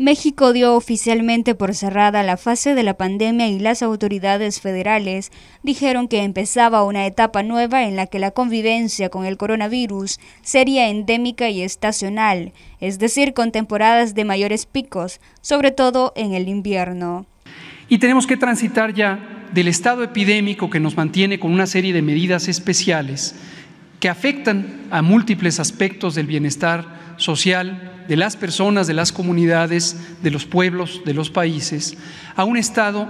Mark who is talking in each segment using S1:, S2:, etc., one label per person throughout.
S1: México dio oficialmente por cerrada la fase de la pandemia y las autoridades federales dijeron que empezaba una etapa nueva en la que la convivencia con el coronavirus sería endémica y estacional, es decir, con temporadas de mayores picos, sobre todo en el invierno.
S2: Y tenemos que transitar ya del estado epidémico que nos mantiene con una serie de medidas especiales que afectan a múltiples aspectos del bienestar social de las personas, de las comunidades, de los pueblos, de los países, a un estado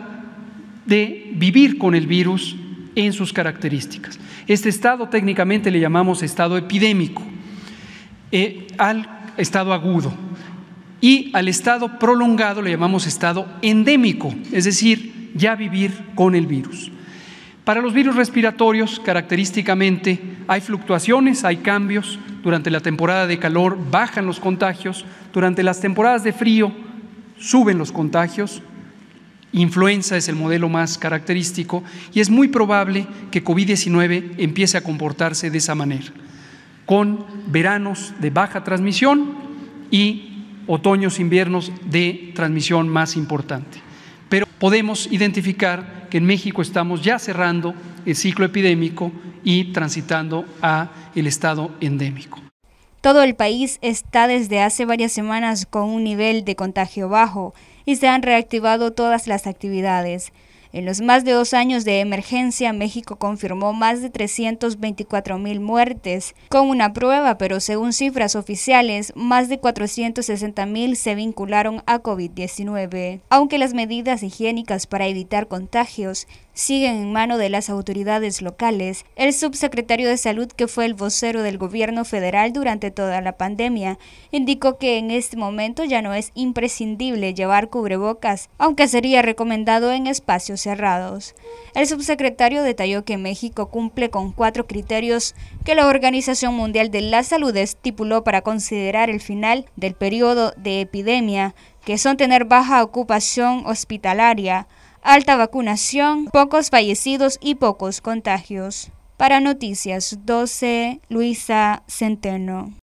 S2: de vivir con el virus en sus características. Este estado técnicamente le llamamos estado epidémico, eh, al estado agudo y al estado prolongado le llamamos estado endémico, es decir, ya vivir con el virus. Para los virus respiratorios, característicamente, hay fluctuaciones, hay cambios. Durante la temporada de calor bajan los contagios, durante las temporadas de frío suben los contagios. Influenza es el modelo más característico y es muy probable que COVID-19 empiece a comportarse de esa manera, con veranos de baja transmisión y otoños, inviernos de transmisión más importante podemos identificar que en México estamos ya cerrando el ciclo epidémico y transitando a el estado endémico.
S1: Todo el país está desde hace varias semanas con un nivel de contagio bajo y se han reactivado todas las actividades. En los más de dos años de emergencia, México confirmó más de 324 mil muertes con una prueba, pero según cifras oficiales, más de 460 mil se vincularon a COVID-19. Aunque las medidas higiénicas para evitar contagios siguen en mano de las autoridades locales. El subsecretario de Salud, que fue el vocero del gobierno federal durante toda la pandemia, indicó que en este momento ya no es imprescindible llevar cubrebocas, aunque sería recomendado en espacios cerrados. El subsecretario detalló que México cumple con cuatro criterios que la Organización Mundial de la Salud estipuló para considerar el final del periodo de epidemia, que son tener baja ocupación hospitalaria, alta vacunación, pocos fallecidos y pocos contagios. Para Noticias 12, Luisa Centeno.